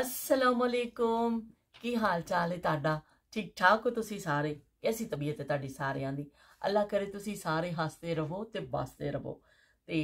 ਅਲੈਕੁਮ ਕੀ ਹਾਲ ਚਾਲ ਹੈ ਤੁਹਾਡਾ ਠੀਕ ਠਾਕ ਹੋ ਤੁਸੀਂ ਸਾਰੇ ਐਸੀ ਤਬੀਅਤ ਹੈ ਤੁਹਾਡੀ ਸਾਰਿਆਂ ਦੀ ਅੱਲਾ ਕਰੇ ਤੁਸੀਂ ਸਾਰੇ ਹੱਸਦੇ ਰਹੋ ਤੇ ਬਸਦੇ ਰਹੋ ਤੇ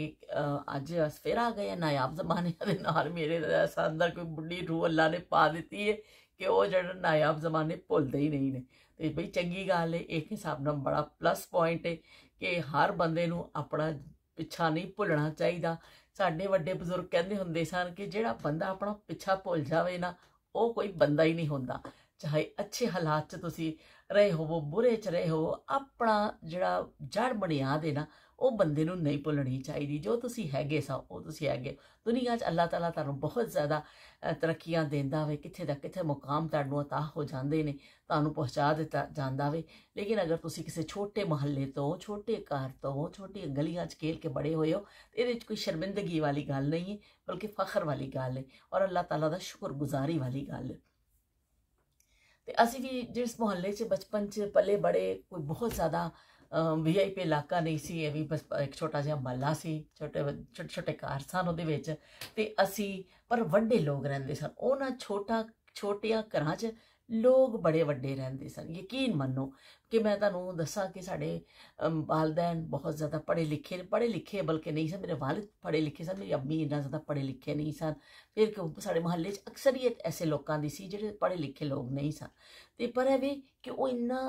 ਅੱਜ ਅਸ ਫਿਰ ਆ ਗਏ ਨਾਇਆਬ ਜ਼ਮਾਨਿਆਂ ਦੇ ਨਾਲ ਮੇਰੇ ਅੰਦਰ ਕੋਈ ਬੁੱਢੀ ਰੂਹ ਅੱਲਾ ਨੇ ਪਾ ਦਿੱਤੀ ਹੈ ਕਿ ਉਹ ਜਿਹੜਾ ਨਾਇਆਬ ਜ਼ਮਾਨੇ ਭੁੱਲਦੇ ਹੀ ਨਹੀਂ ਨੇ ਤੇ ਬਈ ਚੰਗੀ ਗੱਲ ਹੈ ਇੱਕ ਹਿਸਾਬ ਨਾਲ ਬੜਾ ਪਲੱਸ ਪੁਆਇੰਟ ਹੈ ਕਿ ਹਰ ਬੰਦੇ ਨੂੰ ਆਪਣਾ ਪਿੱਛਾ ਨਹੀਂ ਭੁੱਲਣਾ ਚਾਹੀਦਾ ਸਾਡੇ ਵੱਡੇ ਬਜ਼ੁਰਗ ਕਹਿੰਦੇ ਹੁੰਦੇ ਸਨ ਕਿ ਜਿਹੜਾ ਬੰਦਾ ਆਪਣਾ ਪਿੱਛਾ ਭੁੱਲ ਜਾਵੇ ਨਾ ਉਹ ਕੋਈ ਬੰਦਾ ਹੀ ਨਹੀਂ ਹੁੰਦਾ ਚਾਹੇ ਅੱਛੇ ਹਾਲਾਤ 'ਚ ਤੁਸੀਂ ਰਹੇ ਹੋਵੋ ਬੁਰੇ 'ਚ ਰਹੇ ਹੋ ਆਪਣਾ ਜਿਹੜਾ ਜੜ ਬਣਿਆ ਦੇ ਨਾ ਉਹ ਬੰਦੇ ਨੂੰ ਨਹੀਂ ਭੁੱਲਣੀ ਚਾਹੀਦੀ ਜੋ ਤੁਸੀਂ ਹੈਗੇ ਸਾ ਉਹ ਤੁਸੀਂ ਹੈਗੇ ਦੁਨੀਆ 'ਚ ਅੱਲਾਹ ਤਾਲਾ ਤੁਹਾਨੂੰ ਬਹੁਤ ਜ਼ਿਆਦਾ ਤਰੱਕੀਆਂ ਦਿੰਦਾ ਵੇ ਕਿੱਥੇ ਦਾ ਕਿੱਥੇ ਮੁਕਾਮ ਤੁਹਾਨੂੰ عطا ਹੋ ਜਾਂਦੇ ਨੇ ਤੁਹਾਨੂੰ ਪਹੁੰਚਾ ਦਿੱਤਾ ਜਾਂਦਾ ਵੇ ਲੇਕਿਨ ਅਗਰ ਤੁਸੀਂ ਕਿਸੇ ਛੋਟੇ ਮਹੱਲੇ ਤੋਂ ਛੋਟੇ ਘਰ ਤੋਂ ਛੋਟੀ ਗਲੀਆਂ 'ਚ ਖੇਲ ਕੇ ਬੜੇ ਹੋਏ ਹੋ ਤੇ ਇਹਦੇ 'ਚ ਕੋਈ ਸ਼ਰਮਿੰਦਗੀ ਵਾਲੀ ਗੱਲ ਨਹੀਂ ਹੈ ਬਲਕਿ ਫਖਰ ਵਾਲੀ ਗੱਲ ਹੈ ਔਰ ਅੱਲਾਹ ਤਾਲਾ ਦਾ ਸ਼ੁਕਰਗੁਜ਼ਾਰੀ ਵਾਲੀ ਗੱਲ ਹੈ ਤੇ ਅਸੀਂ ਵੀ ਜਿਸ ਮੁਹੱਲੇ 'ਚ ਬਚਪਨ 'ਚ ਪਲੇ ਬੜੇ ਕੋਈ ਬਹੁਤ ਜ਼ਿਆਦਾ ਵੀਆਈਪੀ ਇਲਾਕਾ ਨਹੀਂ ਸੀ ਇਹ ਵੀ ਬਸ ਇੱਕ ਛੋਟਾ ਜਿਹਾ ਮਹੱਲਾ ਸੀ ਛੋਟੇ ਛੋਟੇ ਛੋਟੇ ਘਰ ਸਨ ਉਹਦੇ ਵਿੱਚ ਤੇ ਅਸੀਂ ਪਰ ਵੱਡੇ ਲੋਕ ਰਹਿੰਦੇ ਸਨ ਉਹਨਾਂ ਛੋਟਾ ਛੋਟੀਆਂ ਘਰਾਂ 'ਚ ਲੋਕ ਬੜੇ ਵੱਡੇ ਰਹਿੰਦੇ ਸਨ ਯਕੀਨ ਮੰਨੋ ਕਿ ਮੈਂ ਤੁਹਾਨੂੰ ਦੱਸਾਂ ਕਿ ਸਾਡੇ ਵਾਲਦੈਨ ਬਹੁਤ ਜ਼ਿਆਦਾ ਪੜ੍ਹੇ ਲਿਖੇ ਨੇ ਪੜ੍ਹੇ ਲਿਖੇ ਬਲਕਿ ਨਹੀਂ ਸਨ ਮੇਰੇ ਵਾਲਿਦ ਪੜ੍ਹੇ ਲਿਖੇ ਸਨ ਮੇਰੀ ਅੰਮੀ ਇੰਨਾ ਜ਼ਿਆਦਾ ਪੜ੍ਹੇ ਲਿਖੇ ਨਹੀਂ ਸਨ ਫਿਰ ਸਾਡੇ ਮਹੱਲੇ 'ਚ ਅਕਸਰੀਅਤ ਐਸੇ ਲੋਕਾਂ ਦੀ ਸੀ ਜਿਹੜੇ ਪੜ੍ਹੇ ਲਿਖੇ ਲੋਕ ਨਹੀਂ ਸਨ ਤੇ ਪਰ ਇਹ ਵੀ ਕਿ ਉਹ ਇੰਨਾ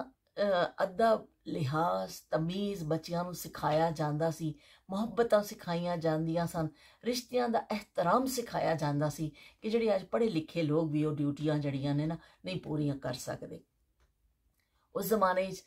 ਅੱਧਾ ਲਿਹਾਜ਼ ਤਮੀਜ਼ ਬੱਚਿਆਂ ਨੂੰ ਸਿਖਾਇਆ ਜਾਂਦਾ ਸੀ ਮੁਹੱਬਤਾਂ ਸਿਖਾਈਆਂ ਜਾਂਦੀਆਂ ਸਨ ਰਿਸ਼ਤਿਆਂ ਦਾ ਇਹਤਰਾਮ ਸਿਖਾਇਆ ਜਾਂਦਾ ਸੀ ਕਿ ਜਿਹੜੇ ਅੱਜ ਪੜ੍ਹੇ ਲਿਖੇ ਲੋਕ ਵੀ ਉਹ ਡਿਊਟੀਆਂ ਜੜੀਆਂ ਨੇ ਨਾ ਨਹੀਂ ਪੂਰੀਆਂ ਕਰ ਸਕਦੇ ਉਸ ਜ਼ਮਾਨੇ 'ਚ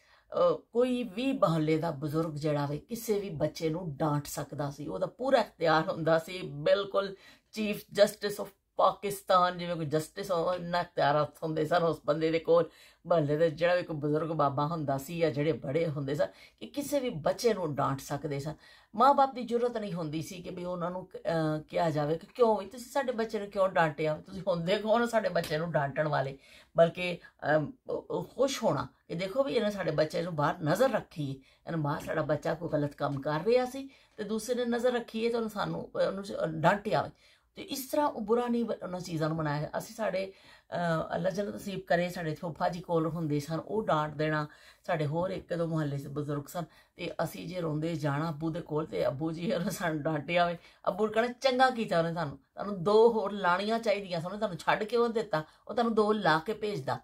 ਕੋਈ ਵੀ ਬਹਲੇ ਦਾ ਬਜ਼ੁਰਗ ਜਿਹੜਾ ਵੇ ਕਿਸੇ ਵੀ ਬੱਚੇ ਨੂੰ ਡਾਂਟ ਸਕਦਾ ਸੀ ਉਹਦਾ ਪੂਰਾ ਇਖਤਿਆਰ ਹੁੰਦਾ ਸੀ ਬਿਲਕੁਲ ਚੀਫ ਜਸਟਿਸ ਆਫ ਪਾਕਿਸਤਾਨ ਜਿਵੇਂ ਕੋਈ ਜਸਟਿਸ ਉਹਨਾਂ ਇਖਤਿਆਰ ਹੁੰਦੇ ਸਨ ਉਸ ਬੰਦੇ ਦੇ ਕੋਲ ਮਹੱਲੇ ਦੇ ਜਿਹੜਾ ਕੋਈ ਬਜ਼ੁਰਗ ਬਾਬਾ ਹੁੰਦਾ ਸੀ ਜਾਂ ਜਿਹੜੇ ਬੜੇ ਹੁੰਦੇ ਸਨ ਕਿ ਕਿਸੇ ਵੀ ਬੱਚੇ ਨੂੰ ਡਾਂਟ ਸਕਦੇ ਸਨ ਮਾਪੇ ਦੀ ਜ਼ਰੂਰਤ ਨਹੀਂ ਹੁੰਦੀ ਸੀ ਕਿ ਵੀ ਉਹਨਾਂ ਨੂੰ ਕਿਹਾ ਜਾਵੇ ਕਿ ਕਿਉਂ ਵੀ ਤੁਸੀਂ ਸਾਡੇ ਬੱਚੇ ਨੂੰ ਕਿਉਂ ਡਾਂਟਿਆ ਤੁਸੀਂ ਹੁੰਦੇ ਕੌਣ ਸਾਡੇ ਬੱਚੇ ਨੂੰ ਡਾਂਟਣ ਵਾਲੇ ਬਲਕਿ ਖੁਸ਼ ਹੋਣਾ ਇਹ ਦੇਖੋ ਵੀ ਇਹਨੇ ਸਾਡੇ ਬੱਚੇ ਨੂੰ ਬਾਹਰ ਨਜ਼ਰ ਰੱਖੀ ਇਹਨਾਂ ਬਾਹਰ ਸਾਡਾ ਬੱਚਾ ਕੋਈ ਗਲਤ ਕੰਮ ਕਰ ਰਿਹਾ ਸੀ ਤੇ ਦੂਸਰੇ ਨੇ ਨਜ਼ਰ ਰੱਖੀ ਹੈ ਤਾਂ ਸਾਨੂੰ ਉਹਨੂੰ ਡਾਂਟਿਆ ਤੇ ਇਸ ਤਰ੍ਹਾਂ ਉਹ ਬੁਰਾ ਨਹੀਂ ਉਹਨਾਂ ਚੀਜ਼ਾਂ ਨੂੰ ਮਨਾਇਆ ਅਸੀਂ ਸਾਡੇ ਅੱਲਾ ਜਨ ਨਸੀਬ ਕਰੇ ਸਾਡੇ ਫੁੱਫਾ ਜੀ ਕੋਲ ਹੁੰਦੇ ਸਨ ਉਹ ਡਾਂਟ ਦੇਣਾ ਸਾਡੇ ਹੋਰ ਇੱਕ ਦੋ ਮੁਹੱਲੇ ਦੇ ਬਜ਼ੁਰਗ ਸਨ ਤੇ ਅਸੀਂ ਜੇ ਰੋਂਦੇ ਜਾਣਾ ਅੱਬੂ ਦੇ ਕੋਲ ਤੇ ਅੱਬੂ ਜੀ ਹਰ ਸਾਨੂੰ ਡਾਂਟਿਆ ਵੇ ਅੱਬੂ ਕਹਿੰਦਾ ਚੰਗਾ ਕੀਤਾ ਉਹਨੇ ਤੁਹਾਨੂੰ ਤੁਹਾਨੂੰ ਦੋ ਹੋਰ ਲਾਣੀਆਂ ਚਾਹੀਦੀਆਂ ਸਨ ਤੁਹਾਨੂੰ ਛੱਡ ਕੇ ਉਹ ਦਿੱਤਾ ਉਹ ਤੁਹਾਨੂੰ ਦੋ ਲਾ ਕੇ ਭੇਜਦਾ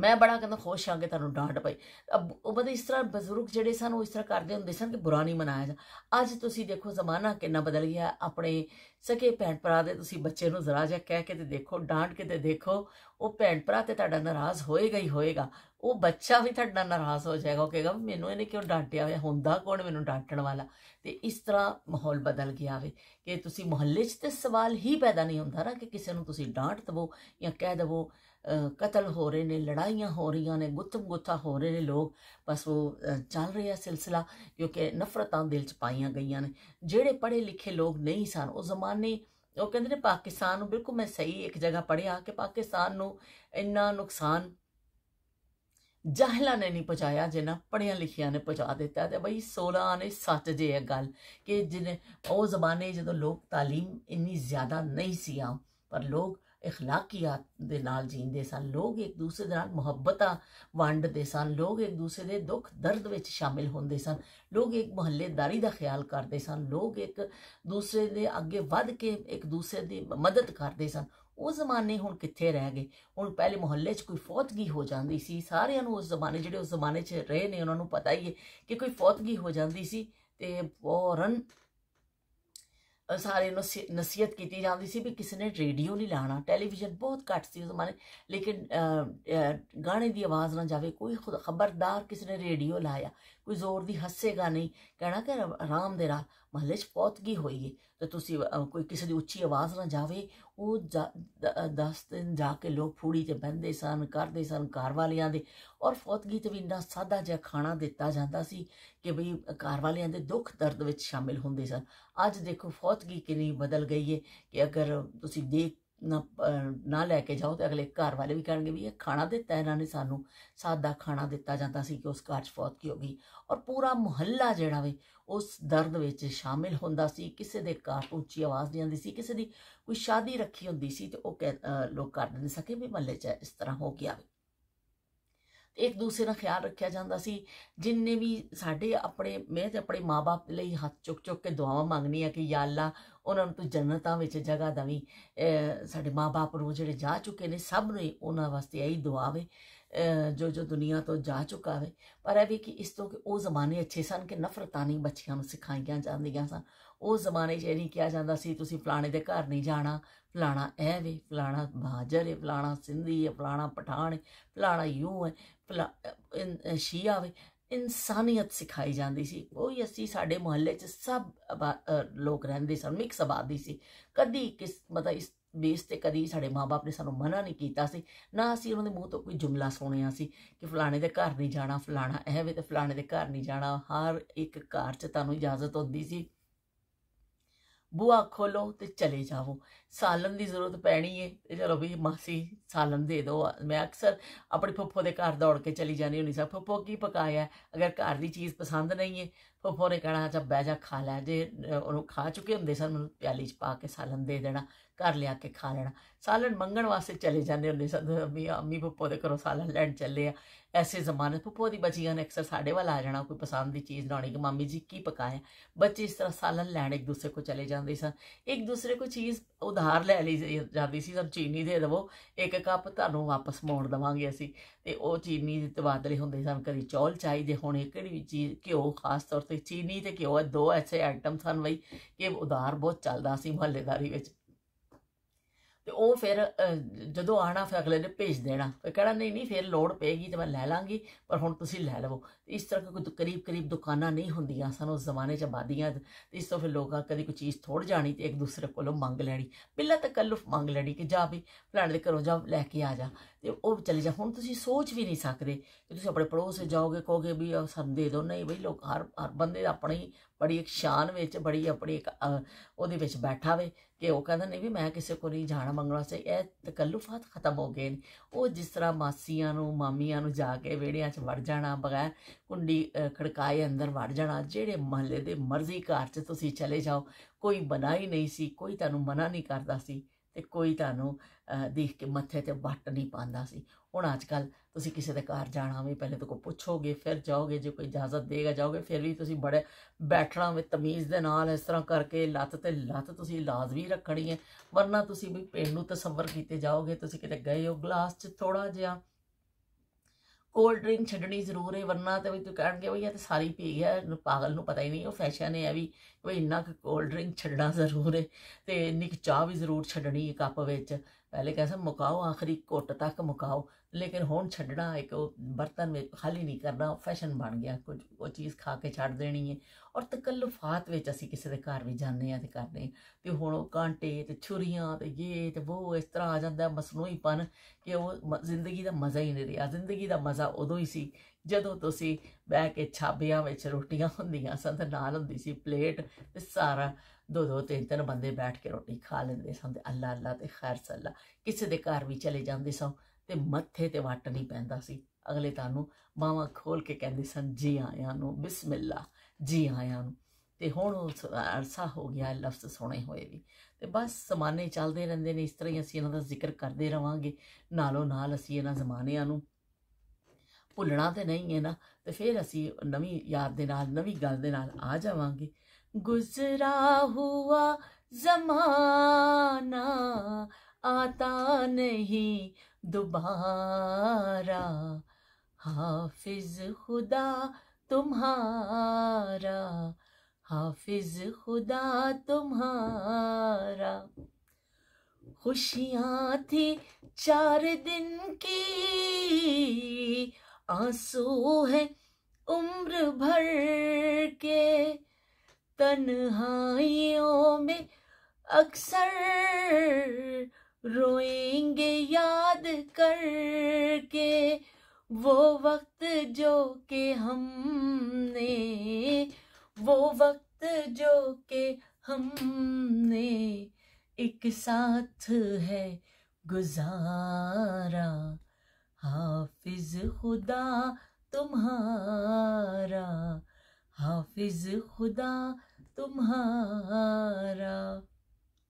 ਮੈਂ ਬੜਾ ਕਹਿੰਦਾ ਖੁਸ਼ ਆ ਕਿ ਤੁਹਾਨੂੰ ਡਾਂਟ ਪਈ ਉਹ ਬਦ ਇਸ ਤਰ੍ਹਾਂ ਬਜ਼ੁਰਗ ਜਿਹੜੇ ਸਨ ਉਹ ਇਸ ਤਰ੍ਹਾਂ ਕਰਦੇ ਹੁੰਦੇ ਸਨ ਕਿ ਬੁਰਾ ਨਹੀਂ ਮਨਾਇਆ ਜਾ ਅੱਜ ਤੁਸੀਂ ਦੇਖੋ ਜ਼ਮਾਨਾ ਕਿੰਨਾ ਬਦਲ ਗਿਆ ਆਪਣੇ ਸਕੇ ਭੈਣ ਭਰਾ ਦੇ ਤੁਸੀਂ ਬੱਚੇ ਨੂੰ ਜ਼ਰਾ ਜਿਹਾ ਕਹਿ ਕੇ ਤੇ ਦੇਖੋ ਡਾਂਟ ਕੇ ਤੇ ਦੇਖੋ ਉਹ ਭੈਣ ਭਰਾ ਤੇ ਤੁਹਾਡਾ ਨਾਰਾਜ਼ ਹੋਏਗਾ ਹੀ ਹੋਏਗਾ ਉਹ ਬੱਚਾ ਵੀ ਤੁਹਾਡਾ ਨਾਰਾਜ਼ ਹੋ ਜਾਏਗਾ ਉਹ ਕਹੇਗਾ ਮੈਨੂੰ ਇਹਨੇ ਕਿਉਂ ਡਾਂਟਿਆ ਹੋਇਆ ਹੁੰਦਾ ਕੌਣ ਮੈਨੂੰ ਡਾਂਟਣ ਵਾਲਾ ਤੇ ਇਸ ਤਰ੍ਹਾਂ ਮਾਹੌਲ ਬਦਲ ਗਿਆ ਵੇ ਕਿ ਤੁਸੀਂ ਮੁਹੱਲੇ 'ਚ ਤੇ ਸਵਾਲ ਹੀ ਪੈਦਾ ਨਹੀਂ ਹੁੰਦਾ ਨਾ ਕਿ ਕਿਸੇ ਨੂੰ ਤੁਸੀਂ ਡਾਂਟ ਦਵੋ ਜਾਂ ਕਹਿ ਦਵੋ ਕਤਲ ਹੋ ਰਹੇ ਨੇ ਲੜਾਈਆਂ ਹੋ ਰਹੀਆਂ ਨੇ ਗੁੱਤਮ ਗੁੱਥਾ ਹੋ ਰਹੇ ਨੇ ਲੋਕ ਬਸ ਉਹ ਚੱਲ ਰਿਹਾ ਸਿਲਸਿਲਾ ਕਿਉਂਕਿ ਨਫ਼ਰਤਾਂ ਦਿਲ 'ਚ ਪਾਈਆਂ ਗਈਆਂ ਨੇ ਜਿਹੜੇ ਪੜ੍ਹੇ ਲਿਖੇ ਲੋਕ ਨਹੀਂ ਸਨ ਉਹ ਜ਼ਮਾਨੇ ਉਹ ਕਹਿੰਦੇ ਨੇ ਪਾਕਿਸਤਾਨ ਨੂੰ ਬਿਲਕੁਲ ਮੈਂ ਸਹੀ ਇੱਕ ਜਗ੍ਹਾ ਪੜਿਆ ਕਿ ਪਾਕਿਸਤਾਨ ਨੂੰ ਇੰਨਾ ਨੁਕਸਾਨ ਜਾਹਲਾ ਨੇ ਨਹੀਂ ਪਹੁੰਚਾਇਆ ਜਿਹਨਾਂ ਪੜਿਆ ਲਿਖਿਆ ਨੇ ਪਹੁੰਚਾ ਦਿੱਤਾ ਤੇ ਬਈ 16 ਨੇ ਸੱਚ ਜੇ ਇਹ ਗੱਲ ਕਿ ਜਿਹਨੇ ਉਹ ਜ਼ਮਾਨੇ ਜਦੋਂ ਲੋਕ تعلیم ਇੰਨੀ ਜ਼ਿਆਦਾ ਨਹੀਂ ਸੀ ਆ ਪਰ ਲੋਕ اخلاقیات ਦੇ ਨਾਲ ਜੀਂਦੇ ਸਨ ਲੋਕ ਇੱਕ ਦੂਸਰੇ ਨਾਲ ਮੁਹੱਬਤਾਂ ਵੰਡਦੇ ਸਨ ਲੋਕ ਇੱਕ ਦੂਸਰੇ ਦੇ ਦੁੱਖ ਦਰਦ ਵਿੱਚ ਸ਼ਾਮਿਲ ਹੁੰਦੇ ਸਨ ਲੋਕ ਇੱਕ ਮਹੱਲੇਦਾਰੀ ਦਾ ਖਿਆਲ ਕਰਦੇ ਸਨ ਲੋਕ ਇੱਕ ਦੂਸਰੇ ਦੇ ਅੱਗੇ ਵੱਧ ਕੇ ਇੱਕ ਦੂਸਰੇ ਦੀ ਮਦਦ ਕਰਦੇ ਸਨ ਉਹ ਜ਼ਮਾਨੇ ਹੁਣ ਕਿੱਥੇ ਰਹਿ ਗਏ ਹੁਣ ਪਹਿਲੇ ਮੁਹੱਲੇ 'ਚ ਕੋਈ ਫੌਤਗੀ ਹੋ ਜਾਂਦੀ ਸੀ ਸਾਰਿਆਂ ਨੂੰ ਉਸ ਜ਼ਮਾਨੇ ਜਿਹੜੇ ਉਸ ਜ਼ਮਾਨੇ 'ਚ ਰਹੇ ਨੇ ਉਹਨਾਂ ਨੂੰ ਪਤਾ ਹੀ ਹੈ ਕਿ ਕੋਈ ਫੌਤਗੀ ਹੋ ਜਾਂਦੀ ਸੀ ਤੇ ਫੌਰਨ અસારે નસિયત કીતી જાવદીસી કે કિસીને રેડિયો ન લана ટેલિવિઝન બહોત કટસી ઉમાલે લેકિન ગાણે દી અવાજ ન જાવે કોઈ ખુદ ખબરદાર કિસીને રેડિયો લાયા કોઈ જોર દી હસે ગા નહીં કેણા કે રામ દેરા ਮਹੱਲੇ 'ਚ ਪਹੁੰਚਗੀ ਹੋਈ ਹੈ ਤਾਂ ਤੁਸੀਂ ਕੋਈ ਕਿਸੇ ਦੀ ਉੱਚੀ ਆਵਾਜ਼ ਨਾ ਜਾਵੇ ਉਹ 10 ਦਿਨ ਜਾ ਕੇ ਲੋਕ ਫੂੜੀ ਤੇ ਬੰਦੇ ਸਨ ਕਰਦੇ ਸਨ ਘਰ ਵਾਲਿਆਂ ਦੇ ਔਰ ਫੌਤਗੀ ਤੇ ਵੀ ਇੰਨਾ ਸਾਦਾ ਜਿਹਾ ਖਾਣਾ ਦਿੱਤਾ ਜਾਂਦਾ ਸੀ ਕਿ ਵੀ ਘਰ ਵਾਲਿਆਂ ਦੇ ਦੁੱਖ ਦਰਦ ਵਿੱਚ ਸ਼ਾਮਿਲ ਹੁੰਦੇ ਸਨ ਅੱਜ ਦੇਖੋ ਫੌਤਗੀ ਕਿੰਨੀ ਬਦਲ ਗਈ ਹੈ ਕਿ ਅਗਰ ਤੁਸੀਂ ਦੇਖ ਨਾ ਨਾ ਲੈ ਕੇ ਜਾਓ ਤੇ ਅਗਲੇ ਘਰ ਵਾਲੇ ਵੀ ਕਹਿਣਗੇ ਵੀ ਇਹ ਖਾਣਾ ਦਿੱਤਾ ਇਹਨਾਂ ਨੇ ਸਾਨੂੰ ਸਾਦਾ ਖਾਣਾ ਦਿੱਤਾ ਜਾਂਦਾ ਸੀ ਕਿ ਉਸ ਘਰ 'ਚ ਫੌਤ ਕੀ ਹੋ ਗਈ ਔਰ ਪੂਰਾ ਮੁਹੱਲਾ ਜਿਹੜਾ ਵੇ ਉਸ ਦਰਦ ਵਿੱਚ ਸ਼ਾਮਿਲ ਹੁੰਦਾ ਸੀ ਕਿਸੇ ਦੇ ਘਰ ਉੱਚੀ ਆਵਾਜ਼ ਨਹੀਂ ਆਉਂਦੀ ਸੀ ਕਿਸੇ ਦੀ ਕੋਈ ਸ਼ਾਦੀ ਰੱਖੀ ਹੁੰਦੀ ਸੀ ਤੇ ਉਹ ਲੋਕ ਕਰ ਨਹੀਂ ਸਕੇ ਵੀ ਮਹੱਲੇ 'ਚ ਇਸ ਤਰ੍ਹਾਂ ਹੋ ਗਿਆ ਵੇ ਇੱਕ ਦੂਸਰੇ ਦਾ ਖਿਆਲ ਰੱਖਿਆ ਜਾਂਦਾ ਸੀ ਜਿੰਨੇ ਵੀ ਸਾਡੇ ਆਪਣੇ ਮੈਂ ਤੇ ਆਪਣੇ ਮਾਪੇ ਲਈ ਹੱਥ ਚੁੱਕ ਚੁੱਕ ਕੇ ਦੁਆਵਾਂ ਮੰਗਨੀ ਆ ਕਿ ਯਾ ਅੱਲਾ ਉਹਨਾਂ ਨੂੰ ਤੂੰ ਜੰਨਤਾਂ ਵਿੱਚ ਜਗ੍ਹਾ ਦਵੀਂ ਸਾਡੇ ਮਾਪੇ ਨੂੰ ਜਿਹੜੇ ਜਾ ਚੁੱਕੇ ਨੇ ਸਭ ਨੂੰ ਉਹਨਾਂ ਵਾਸਤੇ ਇਹੀ ਦੁਆ ਵੇ ਜੋ ਜੋ ਦੁਨੀਆ ਤੋਂ ਜਾ ਚੁੱਕਾ ਵੇ ਪਰ ਇਹ ਵੀ ਕਿ ਇਸ ਤੋਂ ਕਿ ਉਹ ਜ਼ਮਾਨੇ ਅੱਛੇ ਸਨ ਕਿ ਨਫ਼ਰਤਾਂ ਨਹੀਂ ਬੱਚਿਆਂ ਨੂੰ ਸਿਖਾਈਆਂ ਜਾਂਦੀਆਂ ਸਨ ਉਹ ਜ਼ਮਾਨੇ 'ਚ ਇਹ ਨਹੀਂ ਕਿਹਾ ਜਾਂਦਾ ਸੀ ਤੁਸੀਂ ਫਲਾਣੇ ਦੇ ਘਰ ਨਹੀਂ ਜਾਣਾ ਫਲਾਣਾ ਐ ਵੇ ਫਲਾਣਾ ਬਾਜਰ ਹੈ ਫਲਾਣਾ ਸਿੰਧੀ ਹੈ ਫਲਾਣਾ ਪਠਾਣ ਹੈ ਫਲਾਣਾ ਯੂ ਹੈ ਸ਼ੀਆ ਵੇ ਇਨਸਾਨੀਅਤ ਸਿਖਾਈ ਜਾਂਦੀ ਸੀ ਕੋਈ ਅਸੀਂ ਸਾਡੇ ਮੁਹੱਲੇ 'ਚ ਸਭ ਲੋਕ ਰਹਿੰਦੇ ਸਨ ਮਿਕਸ ਆਬਾਦੀ ਸੀ ਕਦੀ ਕਿਸ ਮਤਲਬ ਇਸ ਬੇਸ ਤੇ ਕਦੀ ਸਾਡੇ ਮਾਪੇ ਨੇ ਸਾਨੂੰ ਮਨਾ ਨਹੀਂ ਕੀਤਾ ਸੀ ਨਾ ਅਸੀਂ ਉਹਨਾਂ ਦੇ ਮੂੰਹ ਤੋਂ ਕੋਈ ਜੁਮਲਾ ਸੁਣਿਆ ਸੀ ਕਿ ਫਲਾਣੇ ਦੇ ਘਰ ਨਹੀਂ ਜਾਣਾ ਫਲਾਣਾ ਐਵੇਂ ਤੇ ਫਲਾਣੇ ਦੇ ਘਰ ਨਹੀਂ ਜਾਣਾ ਹਰ ਇੱਕ ਘਰ 'ਚ ਤੁਹਾਨੂੰ ਇਜਾਜ਼ਤ ਹੁੰਦੀ ਸੀ ਬੂਆ ਖੋਲੋ ਤੇ ਚਲੇ ਜਾਵੋ ਸਾਲਨ ਦੀ ਜ਼ਰੂਰਤ ਪੈਣੀ ਏ ਤੇ ਚਲੋ ਵੀ ਮਾਸੀ ਸਾਲਨ ਦੇ ਦਿਓ ਮੈਂ ਅਕਸਰ ਆਪਣੀ ਫੁੱਫੋ ਦੇ ਘਰ ਦੌੜ ਕੇ ਚਲੀ ਜਾਂਦੀ ਹੁੰਦੀ ਸਾਂ ਫੁੱਫੋ ਕੀ ਪਕਾਇਆ ਅਗਰ ਘਰ ਦੀ ਚੀਜ਼ ਪਸੰਦ ਨਹੀਂ ਏ ਉਹ ਪੋਰੇ ਚਾ ਜਬ ਬੈਜਾ ਖਾ ਲੈ ਜੇ ਉਹਨੂੰ ਖਾ ਚੁੱਕੇ ਹੁੰਦੇ ਸਨ ਮੈਨੂੰ ਪਿਆਲੀ 'ਚ ਪਾ ਕੇ ਸਾਲਨ ਦੇ ਦੇਣਾ ਘਰ ਲਿਆ ਕੇ ਖਾ ਲੈਣਾ ਸਾਲਨ ਮੰਗਣ ਵਾਸਤੇ ਚਲੇ ਜਾਂਦੇ ਹੁੰਦੇ ਸਨ ਅੰਮੀ ਅੰਮੀ ਪਪੋ ਦੇ ਘਰੋਂ ਸਾਲਨ ਲੈਣ ਚੱਲੇ ਆ ਐਸੇ ਜ਼ਮਾਨੇ ਪਪੋ ਦੀ ਬੱਚੀਆਂ ਨੇ ਅਕਸਰ ਸਾਡੇ ਵੱਲ ਆ ਜਾਣਾ ਕੋਈ ਪਸੰਦ ਦੀ ਚੀਜ਼ ਲਾਉਣੀ ਕਿ ਮਾਮੀ ਜੀ ਕੀ ਪਕਾਇਆ ਬੱਚੇ ਇਸ ਤਰ੍ਹਾਂ ਸਾਲਨ ਲੈਣ ਇੱਕ ਦੂਸਰੇ ਕੋ ਚਲੇ ਜਾਂਦੇ ਸਨ ਇੱਕ ਦੂਸਰੇ ਕੋ ਚੀਜ਼ ਉਧਾਰ ਲੈ ਲਈ ਜਾਂਦੀ ਸੀ ਸਭ ਚੀਨੀ ਦੇ ਦਵੋ ਇੱਕ ਕੱਪ ਤੁਹਾਨੂੰ ਵਾਪਸ ਮੋੜ ਦਵਾਂਗੇ ਅਸੀਂ ਤੇ ਉਹ ਚੀਨੀ ਦੇ ਤਬਾਦਲੇ ਹੁੰਦੇ ਸਨ ਕਦੀ ਚੌਲ ਚਾਹੀਦੇ ਹੋਣੇ ਕਿਹੜੀ ਚੀਜ਼ ਘਿਓ ਖਾਸ ਤੌਰ ਤੇ ਤੇ ਚੀਨੀ ਤੇ ਘਿਓ ਦੋ ਐਸੇ ਆਈਟਮ ਸਨ ਬਈ ਕਿ ਉਧਾਰ ਬਹੁਤ ਚੱਲਦਾ ਸੀ ਮਹੱਲੇਦਾਰੀ ਵਿੱਚ ਤੇ ਉਹ ਫਿਰ ਜਦੋਂ ਆਣਾ ਫਿਰ ਅਗਲੇ ਨੇ ਭੇਜ ਦੇਣਾ ਫਿਰ ਕਹਿਣਾ ਨਹੀਂ ਨਹੀਂ ਫਿਰ ਲੋੜ ਪੈਗੀ ਤੇ ਮੈਂ ਲੈ ਲਾਂਗੀ ਪਰ ਹੁਣ ਤੁਸੀਂ ਲੈ ਲਵੋ ਇਸ ਤਰ੍ਹਾਂ ਕੋਈ ਕਰੀਬ ਕਰੀਬ ਦੁਕਾਨਾਂ ਨਹੀਂ ਹੁੰਦੀਆਂ ਸਨ ਉਸ ਜ਼ਮਾਨੇ 'ਚ ਆਬਾਦੀਆਂ ਇਸ ਤੋਂ ਫਿਰ ਲੋਕਾਂ ਕਦੀ ਕੋਈ ਚੀਜ਼ ਥੋੜ ਜਾਣੀ ਤੇ ਇੱਕ ਦੂਸਰੇ ਕੋਲੋਂ ਮੰਗ ਲੈਣੀ ਬਿੱਲਾ ਤਕਲਫ ਮੰਗ ਲੈਣੀ ਕਿ ਜਾ ਵੀ ਫਲਾਣ ਦੇ ਘਰੋਂ ਜਾ ਲੈ ਕੇ ਆ ਜਾ ਤੇ ਉਹ ਚਲੇ ਜਾ ਹੁਣ ਤੁਸੀਂ ਸੋਚ ਵੀ ਨਹੀਂ ਸਕਦੇ ਕਿ ਤੁਸੀਂ ਆਪਣੇ ਪੜੋਸੇ ਜਾਓਗੇ ਕਹੋਗੇ ਵੀ ਸਾਨੂੰ ਦੇ ਦਿਓ ਨਹੀਂ ਬਈ ਲੋਕ ਹਰ ਹਰ ਬੰਦੇ ਆਪਣੇ ਹੀ ਬੜੀ ਇੱਕ ਸ਼ਾਨ ਵਿੱਚ ਬੜੀ ਆਪਣੀ ਇੱਕ ਉਹਦੇ ਵਿੱਚ ਬੈਠਾ ਵੇ ਕਿ ਉਹ ਕਹਿੰਦਾ ਨਹੀਂ ਵੀ ਮੈਂ ਕਿਸੇ ਕੋਲ ਨਹੀਂ ਜਾਣਾ ਮੰਗਣਾ ਸੇ ਇਹ ਤਕੱਲਫਾਤ ਖਤਮ ਹੋ ਗਏ ਉਹ ਜਿਸ ਤਰ੍ਹਾਂ ਮਾਸੀਆਂ ਨੂੰ ਮਾਮੀਆਂ ਨੂੰ ਜਾ ਕੇ ਵਿਹੜਿਆਂ 'ਚ ਵੜ ਜਾਣਾ ਬਗੈਰ ਕੁੰਡੀ ਖੜਕਾਏ ਅੰਦਰ ਵੜ ਜਾਣਾ ਜਿਹੜੇ ਮਹੱਲੇ ਦੇ ਮਰਜ਼ੀ ਘਰ 'ਚ ਤੁਸੀਂ ਚਲੇ ਜਾਓ ਕੋਈ ਬਣਾ ਹੀ ਨਹੀਂ ਸੀ ਕੋਈ ਤੁਹਾਨੂੰ ਮਨਾ ਨਹੀਂ ਕਰਦਾ ਸੀ ਤੇ ਕੋਈ ਤੁਹਾਨੂੰ ਦੇਖ ਕੇ ਮੱਥੇ ਤੇ ਵੱਟ ਨਹੀਂ ਪਾਉਂਦਾ ਸੀ ਹੁਣ ਅੱਜ ਕੱਲ ਤੁਸੀਂ ਕਿਸੇ ਦੇ ਘਰ ਜਾਣਾ ਵੀ ਪਹਿਲੇ ਤੋਂ ਕੋ ਪੁੱਛੋਗੇ ਫਿਰ ਜਾਓਗੇ ਜੇ ਕੋਈ ਇਜਾਜ਼ਤ ਦੇਗਾ ਜਾਓਗੇ ਫਿਰ ਵੀ ਤੁਸੀਂ ਬੜੇ ਬੈਠਣਾ ਵੀ ਤਮੀਜ਼ ਦੇ ਨਾਲ ਇਸ ਤਰ੍ਹਾਂ ਕਰਕੇ ਲੱਤ ਤੇ ਲੱਤ ਤੁਸੀਂ ਲਾਜ਼ਮੀ ਰੱਖਣੀ ਹੈ ਵਰਨਾ ਤੁਸੀਂ ਵੀ ਨੂੰ ਤਸਵਰ ਕੀਤੇ ਜਾਓਗੇ ਤੁਸੀਂ ਕਿਤੇ ਗਏ ਹੋ ਗਲਾਸ 'ਚ ਥੋੜਾ ਜਿਹਾ ਕੋਲਡ ਡਰਿੰਕ ਛੱਡਣੀ ਜ਼ਰੂਰ ਹੈ ਵਰਨਾ ਤੇ ਵੀ ਤੂੰ ਕਹਿਣਗੇ ਵੀ ਇਹ ਤਾਂ ਸਾਰੀ ਪੀ ਗਿਆ ਪਾਗਲ ਨੂੰ ਪਤਾ ਹੀ ਨਹੀਂ ਉਹ ਫੈਸ਼ਨ ਹੈ ਵੀ ਕੋਈ ਇੰਨਾ ਕੋਲਡ ਡਰਿੰਕ ਛੱਡਣਾ ਜ਼ਰੂਰ ਹੈ ਤੇ ਇੰਨੀ ਚਾਹ ਵੀ ਜ਼ਰੂਰ ਛੱਡਣੀ ਕੱਪ ਵਿੱਚ ਪਹਿਲੇ ਕਹਿੰਦਾ ਮੁਕਾਓ ਆਖਰੀ कोट ਤੱਕ ਮੁਕਾਓ ਲੇਕਿਨ ਹੁਣ ਛੱਡਣਾ ਇੱਕ ਬਰਤਨ ਵਿੱਚ ਖਾਲੀ ਨਹੀਂ ਕਰਨਾ ਫੈਸ਼ਨ ਬਣ ਗਿਆ ਕੁਝ ਉਹ ਚੀਜ਼ ਖਾ ਕੇ ਛੱਡ ਦੇਣੀ ਹੈ ਔਰ ਤਕਲਫਾਤ ਵਿੱਚ ਅਸੀਂ ਕਿਸੇ ਦੇ ਘਰ ਵੀ ਜਾਂਦੇ ਆ ਤੇ ਕਰਦੇ ਕਿ ਹੁਣ ਉਹ ਕਾਂਟੇ ਤੇ ਛੁਰੀਆਂ ਤੇ ਇਹ ਤੇ ਉਹ ਇਸ ਤਰ੍ਹਾਂ ਆ ਜਾਂਦਾ ਮਸਨੂਈਪਨ ਕਿ ਉਹ ਜ਼ਿੰਦਗੀ ਦਾ ਮਜ਼ਾ ਹੀ ਨਹੀਂ ਰਿਹਾ ਜ਼ਿੰਦਗੀ ਦਾ ਮਜ਼ਾ ਉਦੋਂ ਹੀ ਸੀ ਜਦੋਂ ਤੁਸੀਂ ਬਹਿ ਕੇ ਛਾਬੀਆਂ ਵਿੱਚ ਰੋਟੀਆਂ ਹੁੰਦੀਆਂ ਸਨ ਤੇ ਨਾਲ ਹੁੰਦੀ ਸੀ ਪਲੇਟ ਤੇ ਸਾਰਾ ਦੋ ਦੋ ਤਿੰਨ ਤਿੰਨ ਬੰਦੇ ਬੈਠ ਕੇ ਰੋਟੀ ਖਾ ਲੈਂਦੇ ਸਨ ਤੇ ਅੱਲਾ ਅੱਲਾ ਤੇ ਖੈਰ ਸੱਲਾ ਕਿਸੇ ਦੇ ਘਰ ਵੀ ਚਲੇ ਜਾਂਦੇ ਸਨ ਤੇ ਮੱਥੇ ਤੇ ਵਟ ਨਹੀਂ ਪੈਂਦਾ ਸੀ ਅਗਲੇ ਤੁਹਾਨੂੰ ਬਾਵਾ ਖੋਲ ਕੇ ਕਹਿੰਦੇ ਸਨ ਜੀ ਆਇਆਂ ਨੂੰ ਬਿਸਮਿਲ੍ਲਾ ਜੀ ਆਇਆਂ ਨੂੰ ਤੇ ਹੁਣ ਉਹ ਅਰਸਾ ਹੋ ਗਿਆ ਲਫ਼ਜ਼ ਸੁਣੇ ਹੋਏ ਵੀ ਤੇ ਬਸ ਸਮਾਨੇ ਚੱਲਦੇ ਰਹਿੰਦੇ ਨੇ ਇਸ ਤਰ੍ਹਾਂ ਹੀ ਅਸੀਂ ਇਹਨਾਂ ਦਾ ਜ਼ਿਕਰ ਕਰਦੇ ਰਵਾਂਗੇ ਨਾਲੋਂ ਨਾਲ ਅਸੀਂ ਇਹਨਾਂ ਜ਼ਮਾਨਿਆਂ ਨੂੰ ਭੁੱਲਣਾ तो नहीं है ना तो फिर असी नवी ਯਾਦ ਦੇ ਨਾਲ ਨਵੀਂ ਗੱਲ ਦੇ ਨਾਲ ਆ ਜਾਵਾਂਗੇ गुजरा हुआ जमाना आता नहीं दुबारा हाफिज खुदा तुम्हारा हाफिज खुदा तुम्हारा खुशियाँ थी चार दिन की आंसू है उम्र भर के तन्हाइयों में अक्सर रोएंगे याद करके वो वक्त जो के हमने वो वक्त जो के हमने एक साथ है गुजारा हाफिज खुदा तुम्हारा हाफिज खुदा तुम्हारा